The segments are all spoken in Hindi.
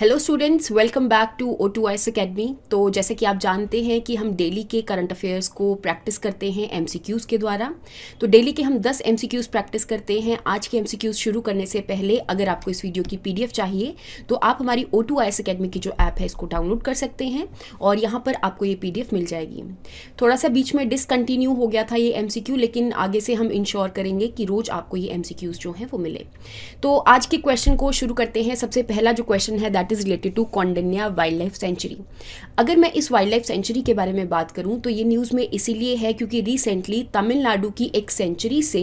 hello students welcome back to O two ice academy तो जैसे कि आप जानते हैं कि हम डेली के करंट अफेयर्स को प्रैक्टिस करते हैं एम के द्वारा तो डेली के हम 10 एम प्रैक्टिस करते हैं आज के एम शुरू करने से पहले अगर आपको इस वीडियो की पीडीएफ चाहिए तो आप हमारी ओ टू आइस अकेडमी की जो ऐप है इसको डाउनलोड कर सकते हैं और यहाँ पर आपको ये पी मिल जाएगी थोड़ा सा बीच में डिसकन्टिन्यू हो गया था ये एम लेकिन आगे से हम इंश्योर करेंगे कि रोज़ आपको ये एम जो हैं वो मिले तो आज के क्वेश्चन को शुरू करते हैं सबसे पहला जो क्वेश्चन है that that is related to Kaundinya wildlife sanctuary अगर मैं इस वाइल्ड लाइफ सेंचुरी के बारे में बात करूँ तो ये न्यूज़ में इसीलिए है क्योंकि रिसेंटली तमिलनाडु की एक सेंचुरी से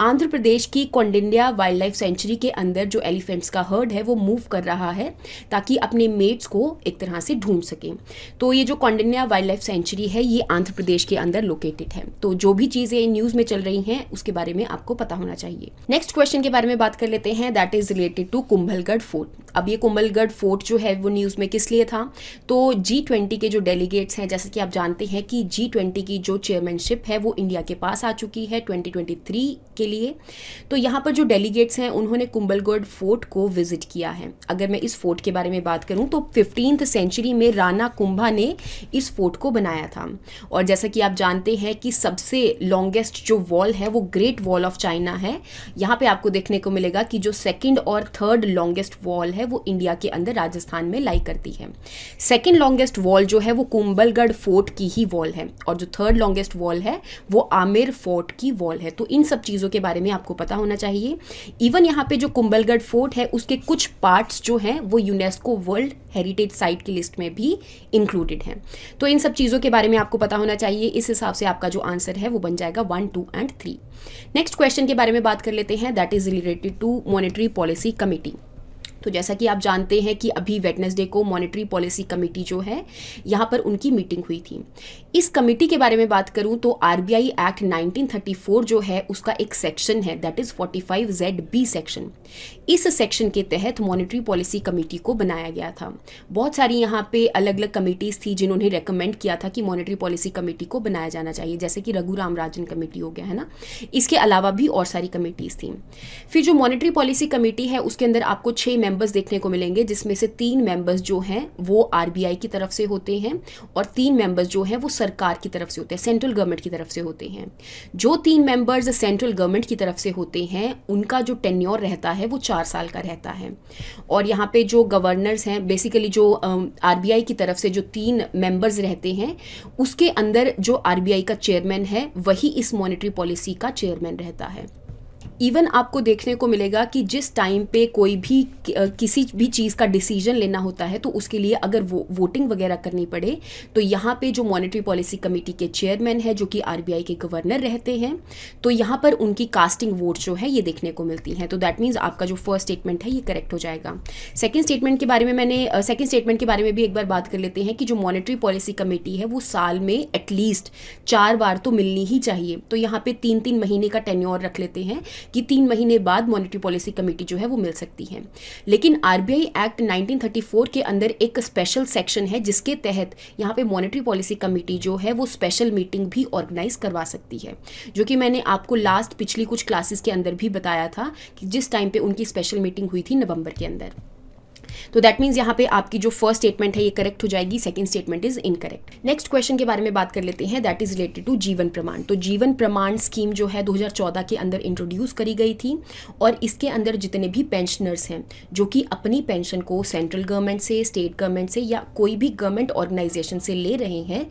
आंध्र प्रदेश की कौंडिंडिया वाइल्ड लाइफ सेंचुरी के अंदर जो एलिफेंट्स का हर्ड है वो मूव कर रहा है ताकि अपने मेट्स को एक तरह से ढूंढ सकें तो ये जो कौंडिंडिया वाइल्ड लाइफ सेंचुरी है ये आंध्र प्रदेश के अंदर लोकेटेड है तो जो भी चीज़ें न्यूज़ में चल रही हैं उसके बारे में आपको पता होना चाहिए नेक्स्ट क्वेश्चन के बारे में बात कर लेते हैं that is related to Kumbhalgarh fort अब ये कुंभलगढ़ फोर्ट जो है वो न्यूज़ में किस लिए था तो जी के जो डेलीगेट्स हैं जैसे कि आप जानते हैं कि जी की जो चेयरमैनशिप है वो इंडिया के पास आ चुकी है ट्वेंटी के लिए तो यहाँ पर जो डेलीगेट्स हैं उन्होंने कुंबलगढ़ फोर्ट को विजिट किया है अगर मैं इस फोर्ट के बारे में बात करूँ तो फिफ्टीन सेंचुरी में राणा कुंभा ने इस फोर्ट को बनाया था और जैसा कि आप जानते हैं कि सबसे लॉन्गेस्ट जो वॉल है वो ग्रेट वॉल ऑफ चाइना है यहाँ पर आपको देखने को मिलेगा कि जो सेकेंड और थर्ड लॉन्गेस्ट वॉल है वो इंडिया के अंदर राजस्थान में लाई करती है सेकेंड लॉन्गेस्ट वॉल जो है वो कुंबलगढ़ फोर्ट की ही वॉल है और जो थर्ड लॉन्गेस्ट वॉल है वो आमिर फोर्ट की वॉल है तो इन सब चीज़ों चीज़ों के बारे में आपको पता होना चाहिए इवन यहाँ पे जो कुंबलगढ़ फोर्ट है उसके कुछ पार्ट्स जो हैं वो यूनेस्को वर्ल्ड हेरिटेज साइट की लिस्ट में भी इंक्लूडेड हैं तो इन सब चीज़ों के बारे में आपको पता होना चाहिए इस हिसाब से आपका जो आंसर है वो बन जाएगा one two and three next question के बारे में बात कर लेते हैं that is related to monetary policy committee तो जैसा कि आप जानते हैं कि अभी वेटनेसडे को मॉनेटरी पॉलिसी कमेटी जो है यहाँ पर उनकी मीटिंग हुई थी इस कमेटी के बारे में बात करूँ तो आर एक्ट 1934 जो है उसका एक सेक्शन है that is 45 Z B section इस सेक्शन के तहत मॉनेटरी पॉलिसी कमेटी को बनाया गया था बहुत सारी यहाँ पे अलग अलग कमेटीज़ थी जिन्होंने रिकमेंड किया था कि मॉनेटरी पॉलिसी कमेटी को बनाया जाना चाहिए जैसे कि रघुराम राजन कमेटी हो गया है ना इसके अलावा भी और सारी कमेटीज़ थी फिर जो मॉनेटरी पॉलिसी कमेटी है उसके अंदर आपको छः मेंबर्स देखने को मिलेंगे जिसमें से तीन मेंबर्स जो हैं वो आरबीआई की तरफ से होते हैं और तीन मेंबर्स जो हैं वो सरकार की तरफ से होते हैं सेंट्रल गवर्नमेंट की तरफ से होते हैं जो तीन मेंबर्स सेंट्रल गवर्नमेंट की तरफ से होते हैं उनका जो टेन्योर रहता है वो चार साल का रहता है और यहाँ पे जो गवर्नर्स हैं बेसिकली जो आर की तरफ से जो तीन मेंबर्स रहते हैं उसके अंदर जो आर का चेयरमैन है वही इस मॉनिटरी पॉलिसी का चेयरमैन रहता है इवन आपको देखने को मिलेगा कि जिस टाइम पे कोई भी किसी भी चीज़ का डिसीजन लेना होता है तो उसके लिए अगर वो वोटिंग वगैरह करनी पड़े तो यहाँ पे जो मॉनेटरी पॉलिसी कमेटी के चेयरमैन है जो कि आर के गवर्नर रहते हैं तो यहाँ पर उनकी कास्टिंग वोट जो है ये देखने को मिलती हैं तो दैट मीन्स आपका जो फर्स्ट स्टेटमेंट है ये करेक्ट हो जाएगा सेकेंड स्टेटमेंट के बारे में मैंने सेकेंड स्टेटमेंट के बारे में भी एक बार बात कर लेते हैं कि जो मॉनिटरी पॉलिसी कमेटी है वो साल में एटलीस्ट चार बार तो मिलनी ही चाहिए तो यहाँ पे तीन तीन महीने का टेन्योर रख लेते हैं कि तीन महीने बाद मॉनिटरी पॉलिसी कमेटी जो है वो मिल सकती है लेकिन आर एक्ट 1934 के अंदर एक स्पेशल सेक्शन है जिसके तहत यहाँ पे मॉनिटरी पॉलिसी कमेटी जो है वो स्पेशल मीटिंग भी ऑर्गेनाइज करवा सकती है जो कि मैंने आपको लास्ट पिछली कुछ क्लासेस के अंदर भी बताया था कि जिस टाइम पे उनकी स्पेशल मीटिंग हुई थी नवंबर के अंदर तो दैट मीन्स यहाँ पे आपकी जो फर्स्ट स्टेटमेंट है ये करेक्ट हो जाएगी second statement is incorrect next question के बारे में बात कर लेते हैं दैट इज रिलेटेड टू जीवन प्रमाण तो जीवन प्रमाण स्कीम जो है 2014 के अंदर इंट्रोड्यूस करी गई थी और इसके अंदर जितने भी पेंशनर्स हैं जो कि अपनी पेंशन को सेंट्रल गवर्नमेंट से स्टेट गवर्नमेंट से या कोई भी गवर्नमेंट ऑर्गेनाइजेशन से ले रहे हैं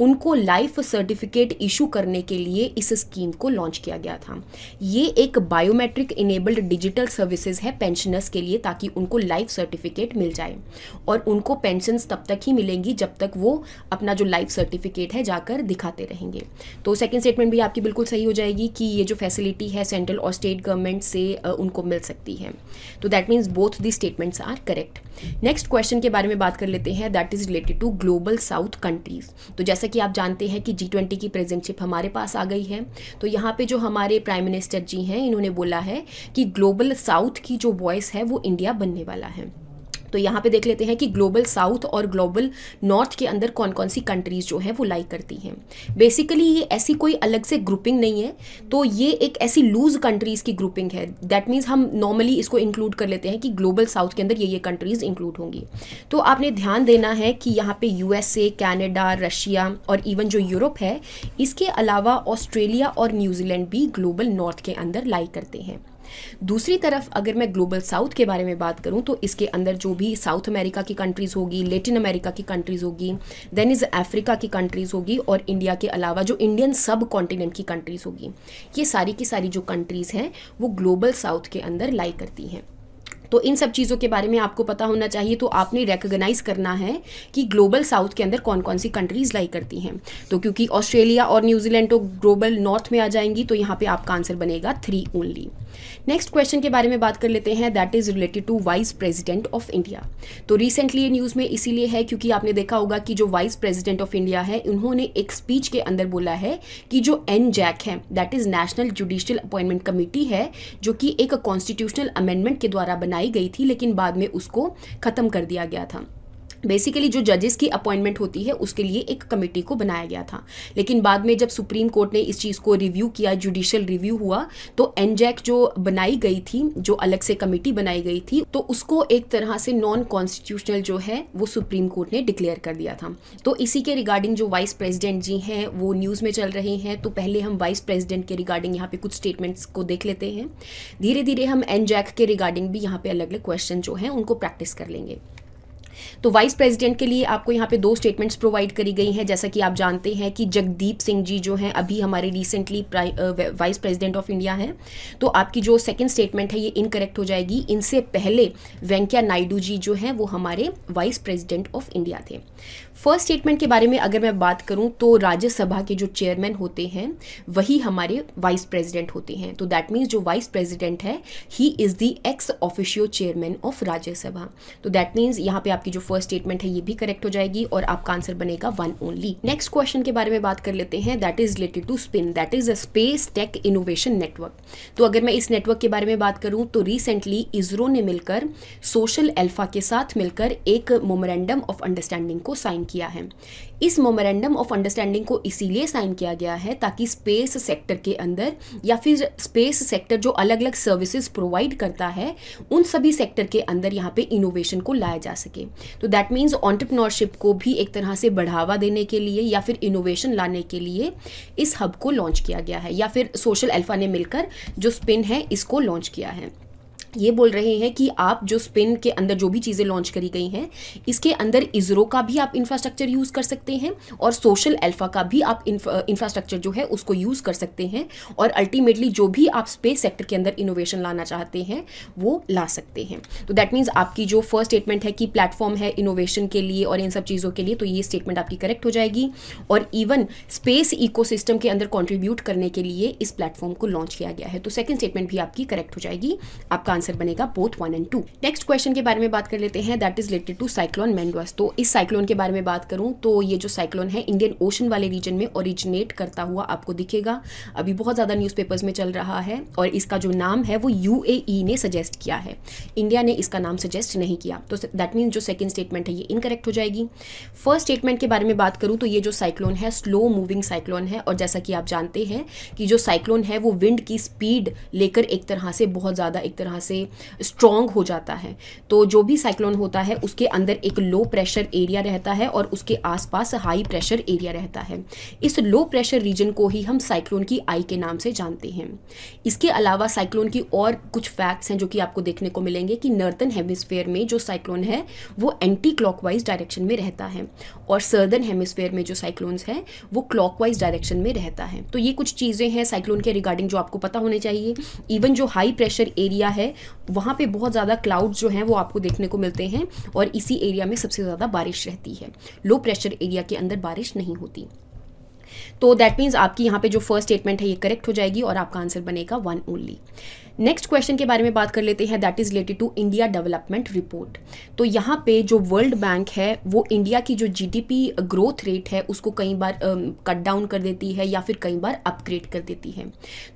उनको लाइफ सर्टिफिकेट इशू करने के लिए इस स्कीम को लॉन्च किया गया था ये एक बायोमेट्रिक इनेबल्ड डिजिटल सर्विसेज है पेंशनर्स के लिए ताकि उनको लाइफ सर्टिफिकेट सर्टिफिकेट मिल जाए और उनको पेंशन तब तक ही मिलेंगी जब तक वो अपना जो लाइफ सर्टिफिकेट है जाकर दिखाते रहेंगे तो सेकेंड स्टेटमेंट भी आपकी बिल्कुल सही हो जाएगी कि ये जो फैसिलिटी है सेंट्रल और स्टेट गवर्नमेंट से उनको मिल सकती है तो that means both the statements are correct next question के बारे में बात कर लेते हैं that is related to global south countries तो जैसा कि आप जानते हैं कि जी ट्वेंटी की प्रेजेंटशिप हमारे पास आ गई है तो यहाँ पे जो हमारे प्राइम मिनिस्टर जी हैं इन्होंने बोला है कि ग्लोबल साउथ की जो वॉइस है वो इंडिया बनने वाला है तो यहाँ पे देख लेते हैं कि ग्लोबल साउथ और ग्लोबल नॉर्थ के अंदर कौन कौन सी कंट्रीज़ जो हैं वो लाइक करती हैं बेसिकली ये ऐसी कोई अलग से ग्रुपिंग नहीं है तो ये एक ऐसी लूज कंट्रीज़ की ग्रुपिंग है दैट मीन्स हम नॉर्मली इसको इंक्लूड कर लेते हैं कि ग्लोबल साउथ के अंदर ये ये कंट्रीज़ इंक्लूड होंगी तो आपने ध्यान देना है कि यहाँ पे यू कैनेडा रशिया और इवन जो यूरोप है इसके अलावा ऑस्ट्रेलिया और न्यूजीलैंड भी ग्लोबल नॉर्थ के अंदर लाई करते हैं दूसरी तरफ अगर मैं ग्लोबल साउथ के बारे में बात करूँ तो इसके अंदर जो भी साउथ अमेरिका की कंट्रीज़ होगी लेटिन अमेरिका की कंट्रीज़ होगी देन इज़ अफ्रीका की कंट्रीज़ होगी और इंडिया के अलावा जो इंडियन सब कॉन्टिनेंट की कंट्रीज़ होगी ये सारी की सारी जो कंट्रीज़ हैं वो ग्लोबल साउथ के अंदर लाई करती हैं तो इन सब चीज़ों के बारे में आपको पता होना चाहिए तो आपने रेकग्नाइज करना है कि ग्लोबल साउथ के अंदर कौन कौन सी कंट्रीज लाई करती हैं तो क्योंकि ऑस्ट्रेलिया और न्यूजीलैंड तो ग्लोबल नॉर्थ में आ जाएंगी तो यहाँ पे आपका आंसर बनेगा थ्री ओनली नेक्स्ट क्वेश्चन के बारे में बात कर लेते हैं that is related to vice president of India तो रिसेंटली ये न्यूज़ में इसीलिए है क्योंकि आपने देखा होगा कि जो वाइस प्रेजिडेंट ऑफ इंडिया है उन्होंने एक स्पीच के अंदर बोला है कि जो एन जैक है that is national judicial appointment committee है जो कि एक कॉन्स्टिट्यूशनल अमेंडमेंट के द्वारा बनाई लगाई गई थी लेकिन बाद में उसको ख़त्म कर दिया गया था बेसिकली जो जजेस की अपॉइंटमेंट होती है उसके लिए एक कमेटी को बनाया गया था लेकिन बाद में जब सुप्रीम कोर्ट ने इस चीज़ को रिव्यू किया जुडिशल रिव्यू हुआ तो एनजैक जो बनाई गई थी जो अलग से कमेटी बनाई गई थी तो उसको एक तरह से नॉन कॉन्स्टिट्यूशनल जो है वो सुप्रीम कोर्ट ने डिक्लेयर कर दिया था तो इसी के रिगार्डिंग जो वाइस प्रेसिडेंट जी हैं वो न्यूज़ में चल रहे हैं तो पहले हम वाइस प्रेसिडेंट के रिगार्डिंग यहाँ पे कुछ स्टेटमेंट्स को देख लेते हैं धीरे धीरे हम एनजैक के रिगार्डिंग भी यहाँ पे अलग अलग क्वेश्चन जो हैं उनको प्रैक्टिस कर लेंगे तो वाइस प्रेसिडेंट के लिए आपको यहाँ पे दो स्टेटमेंट्स प्रोवाइड करी गई हैं जैसा कि आप जानते हैं कि जगदीप सिंह जी जो हैं अभी हमारे recently vice president of India हैं तो आपकी जो सेकंड स्टेटमेंट है ये इनकरेक्ट हो जाएगी इनसे पहले वेंकैया नायडू जी जो हैं वो हमारे वाइस प्रेसिडेंट ऑफ इंडिया थे फर्स्ट स्टेटमेंट के बारे में अगर मैं बात करूं तो राज्यसभा के जो चेयरमैन होते हैं वही हमारे वाइस प्रेसिडेंट होते हैं तो दैट मीन्स जो वाइस प्रेसिडेंट है ही is the ex officio chairman of Rajya Sabha तो दैट मीन्स यहाँ पे आपकी जो फर्स्ट स्टेटमेंट है ये भी करेक्ट हो जाएगी और आपका आंसर बनेगा वन ओनली नेक्स्ट क्वेश्चन के बारे में बात कर लेते हैं that is related to spin that is a space tech innovation network तो अगर मैं इस नेटवर्क के बारे में बात करूँ तो रिसेंटली इसरो ने मिलकर सोशल एल्फा के साथ मिलकर एक मोमरेंडम ऑफ अंडरस्टैंडिंग को साइन साइन किया है इस मोमेरेंडम ऑफ अंडरस्टैंडिंग को इसीलिए साइन किया गया है ताकि स्पेस सेक्टर के अंदर या फिर स्पेस सेक्टर जो अलग अलग सर्विसेज प्रोवाइड करता है उन सभी सेक्टर के अंदर यहाँ पे इनोवेशन को लाया जा सके तो दैट मीन्स ऑन्टरप्रनोरशिप को भी एक तरह से बढ़ावा देने के लिए या फिर इनोवेशन लाने के लिए इस हब को लॉन्च किया गया है या फिर सोशल एल्फा ने मिलकर जो स्पिन है इसको लॉन्च किया है ये बोल रहे हैं कि आप जो स्पिन के अंदर जो भी चीज़ें लॉन्च करी गई हैं इसके अंदर इसरो का भी आप इंफ्रास्ट्रक्चर यूज़ कर सकते हैं और सोशल अल्फ़ा का भी आप इंफ्रास्ट्रक्चर जो है उसको यूज़ कर सकते हैं और अल्टीमेटली जो भी आप स्पेस सेक्टर के अंदर इनोवेशन लाना चाहते हैं वो ला सकते हैं तो दैट मीन्स आपकी जो फर्स्ट स्टेटमेंट है कि प्लेटफॉर्म है इनोवेशन के लिए और इन सब चीज़ों के लिए तो ये स्टेटमेंट आपकी करेक्ट हो जाएगी और इवन स्पेस इको के अंदर कॉन्ट्रीब्यूट करने के लिए इस प्लेटफॉर्म को लॉन्च किया गया है तो सेकेंड स्टेटमेंट भी आपकी करेक्ट हो जाएगी आपका आंसर बनेगा both one and two next question के बारे में बात कर लेते हैं that is related to cyclone Mandous तो इस साइक्लोन के बारे में बात करूं तो ये जो साइक्लोन है इंडियन ओशन वाले रीजन में ओरिजिनेट करता हुआ आपको दिखेगा अभी बहुत ज़्यादा न्यूज में चल रहा है और इसका जो नाम है वो यू e ने सजेस्ट किया है इंडिया ने इसका नाम सजेस्ट नहीं किया तो दैट मीन्स जो सेकेंड स्टेटमेंट है ये इनकरेक्ट हो जाएगी फर्स्ट स्टेटमेंट के बारे में बात करूँ तो ये जो साइक्लोन है स्लो मूविंग साइक्लोन है और जैसा कि आप जानते हैं कि जो साइक्लोन है वो विंड की स्पीड लेकर एक तरह से बहुत ज़्यादा एक तरह से से स्ट्रॉन्ग हो जाता है तो जो भी साइक्लोन होता है उसके अंदर एक लो प्रेशर एरिया रहता है और उसके आसपास हाई प्रेशर एरिया रहता है इस लो प्रेशर रीजन को ही हम साइक्लोन की आई के नाम से जानते हैं इसके अलावा साइक्लोन की और कुछ फैक्ट्स हैं जो कि आपको देखने को मिलेंगे कि नर्दर्न हेमिसफेयर में जो साइक्लोन है वो एंटी क्लॉकवाइज डायरेक्शन में रहता है और सर्दर्न हेमिसफेयर में जो साइक्लोन्स हैं वो क्लॉकवाइज डायरेक्शन में रहता है तो ये कुछ चीज़ें हैं साइक्लोन के रिगार्डिंग जो आपको पता होने चाहिए इवन जो हाई प्रेशर एरिया है वहाँ पे बहुत ज़्यादा क्लाउड जो हैं वो आपको देखने को मिलते हैं और इसी एरिया में सबसे ज़्यादा बारिश रहती है लो प्रेशर एरिया के अंदर बारिश नहीं होती तो दैट मीन्स आपकी यहाँ पे जो फर्स्ट स्टेटमेंट है ये करेक्ट हो जाएगी और आपका आंसर बनेगा वन ओनली नेक्स्ट क्वेश्चन के बारे में बात कर लेते हैं that is related to India development report तो यहाँ पे जो वर्ल्ड बैंक है वो इंडिया की जो जीडीपी ग्रोथ रेट है उसको कई बार कट डाउन कर देती है या फिर कई बार अपग्रेड कर देती है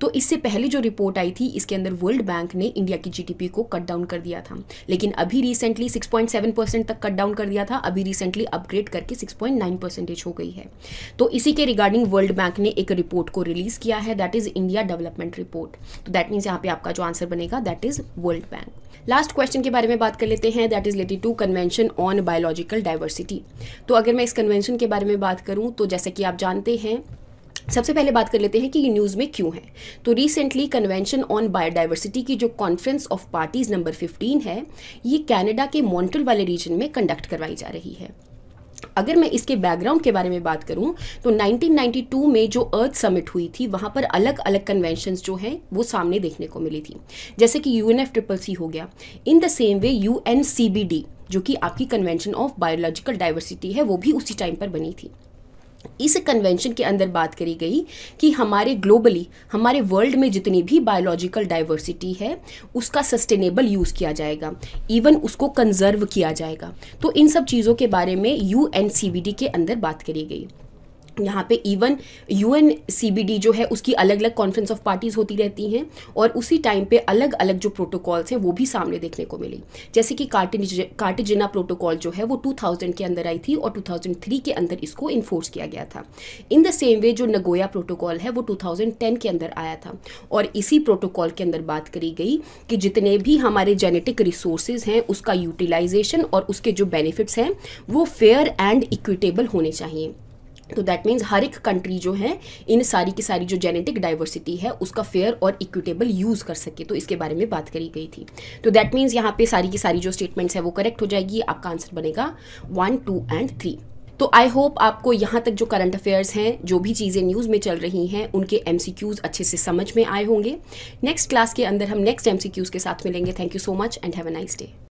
तो इससे पहले जो रिपोर्ट आई थी इसके अंदर वर्ल्ड बैंक ने इंडिया की जी को कट डाउन कर दिया था लेकिन अभी रिसेंटली सिक्स परसेंट तक कट डाउन कर दिया था अभी रिसेंटली अपग्रेड करके सिक्स परसेंटेज हो गई है तो इसी के रिगार्डिंग वर्ल्ड बैंक ने एक रिपोर्ट को रिलीज़ किया है that is India development report तो दैट मीन्स यहाँ पे आपका आपका जो आंसर बनेगा that is world bank last question के बारे में बात कर लेते हैं that is related to convention on biological diversity तो अगर मैं इस कन्वेंशन के बारे में बात करूं तो जैसे कि आप जानते हैं सबसे पहले बात कर लेते हैं कि ये न्यूज़ में क्यों है तो रिसेंटली कन्वेंशन ऑन बायोडाइवर्सिटी की जो कॉन्फ्रेंस ऑफ पार्टीज़ नंबर 15 है ये कनाडा के मॉन्ट्रल वाले रीजन में कंडक्ट करवाई जा रही है अगर मैं इसके बैकग्राउंड के बारे में बात करूं तो 1992 में जो अर्थ समिट हुई थी वहां पर अलग अलग कन्वेंशंस जो हैं वो सामने देखने को मिली थी जैसे कि U N F triple C हो गया in the same way U N C B D जो कि आपकी कन्वेंशन ऑफ बायोलॉजिकल डाइवर्सिटी है वो भी उसी टाइम पर बनी थी इस कन्वेंशन के अंदर बात करी गई कि हमारे ग्लोबली हमारे वर्ल्ड में जितनी भी बायोलॉजिकल डाइवर्सिटी है उसका सस्टेनेबल यूज़ किया जाएगा इवन उसको कंजर्व किया जाएगा तो इन सब चीज़ों के बारे में यू के अंदर बात करी गई यहाँ पे इवन यूएन सीबीडी जो है उसकी अलग अलग कॉन्फ्रेंस ऑफ पार्टीज़ होती रहती हैं और उसी टाइम पे अलग अलग जो प्रोटोकॉल्स हैं वो भी सामने देखने को मिली जैसे कि कार्टिज कार्टिजिना प्रोटोकॉल जो है वो 2000 के अंदर आई थी और 2003 के अंदर इसको इन्फोर्स किया गया था इन द सेम वे जो नगोया प्रोटोकॉल है वो टू के अंदर आया था और इसी प्रोटोकॉल के अंदर बात करी गई कि जितने भी हमारे जेनेटिक रिसोर्सेज हैं उसका यूटिलाइजेशन और उसके जो बेनिफिट्स हैं वो फेयर एंड इक्विटेबल होने चाहिए तो दैट मीन्स हर एक कंट्री जो है इन सारी की सारी जो जेनेटिक डाइवर्सिटी है उसका फेयर और इक्विटेबल यूज़ कर सके तो इसके बारे में बात करी गई थी तो दैट मीन्स यहाँ पे सारी की सारी जो स्टेटमेंट्स है वो करेक्ट हो जाएगी आपका आंसर बनेगा वन टू एंड थ्री तो आई होप आपको यहाँ तक जो करंट अफेयर्स हैं जो भी चीज़ें न्यूज़ में चल रही हैं उनके एम अच्छे से समझ में आए होंगे नेक्स्ट क्लास के अंदर हम नेक्स्ट एम के साथ मिलेंगे thank you so much and have a nice day